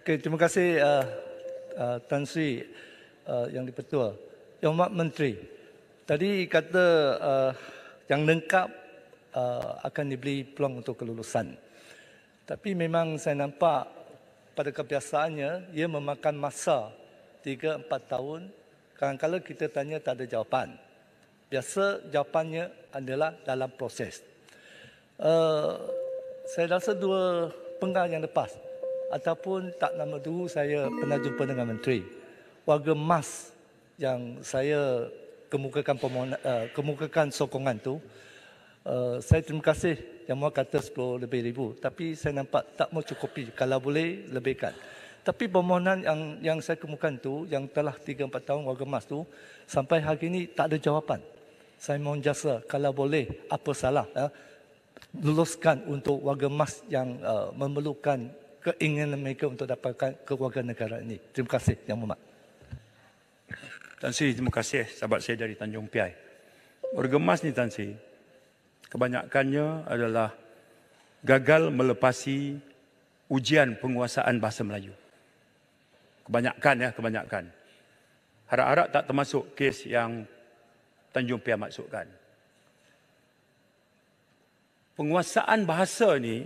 Okay, terima kasih uh, uh, Tan Sri uh, yang dipertua. Yang Mak Menteri, tadi kata uh, yang lengkap uh, akan dibeli peluang untuk kelulusan. Tapi memang saya nampak pada kebiasaannya ia memakan masa 3-4 tahun. Kadang-kadang kita tanya tak ada jawapan. Biasa jawapannya adalah dalam proses. Uh, saya rasa dua pengal yang lepas, ataupun tak lama dulu saya pernah jumpa dengan menteri warga emas yang saya kemukakan permohonan uh, eh, kemukakan sokongan tu uh, saya terima kasih yang mahu kata 10 lebih ribu tapi saya nampak tak mahu cukupi. kalau boleh lebihkan tapi permohonan yang yang saya kemukakan tu yang telah 3 4 tahun warga emas tu sampai hari ini tak ada jawapan saya mohon jasa kalau boleh apa salah uh, luluskan untuk warga emas yang uh, memerlukan keinginan mereka untuk dapatkan keluarga negara ini. Terima kasih, Yang Mulia. Tan Sri, terima kasih eh, sahabat saya dari Tanjung Piai. Bergemas ni Tan Sri, kebanyakannya adalah gagal melepasi ujian penguasaan bahasa Melayu. Kebanyakan ya, kebanyakan. Harap-harap tak termasuk kes yang Tanjung Piai maksudkan. Penguasaan bahasa ni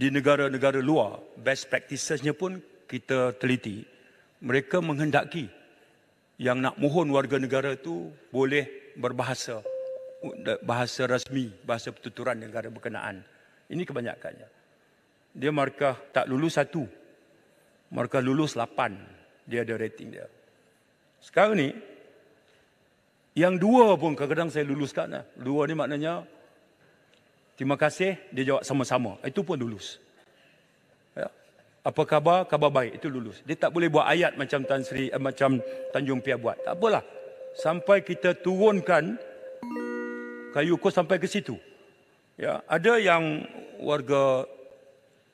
di negara-negara luar, best practicesnya pun kita teliti. Mereka menghendaki yang nak mohon warga negara itu boleh berbahasa bahasa rasmi, bahasa pertuturan negara berkenaan. Ini kebanyakannya. Dia markah tak lulus satu. Markah lulus lapan. Dia ada rating dia. Sekarang ni, yang dua pun kadang-kadang saya luluskan. Lah. Dua ni maknanya Terima kasih. Dia jawab sama-sama. Itu pun lulus. Ya. Apa khabar? Khabar baik. Itu lulus. Dia tak boleh buat ayat macam Tan Sri, eh, macam Tanjung Pia buat. Tak apalah. Sampai kita turunkan kayu ukur sampai ke situ. Ya, ada yang warga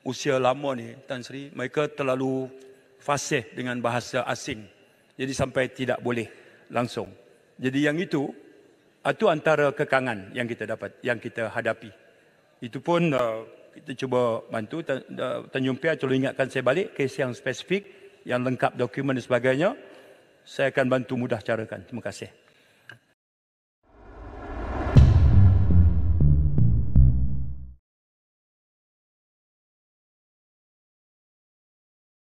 usia lama ni Tan Sri, mereka terlalu fasih dengan bahasa asing. Jadi sampai tidak boleh langsung. Jadi yang itu itu antara kekangan yang kita dapat, yang kita hadapi. Itu pun uh, kita cuba bantu Tanjung Pia selalu ingatkan saya balik kes yang spesifik yang lengkap dokumen dan sebagainya saya akan bantu mudah carakan. Terima kasih.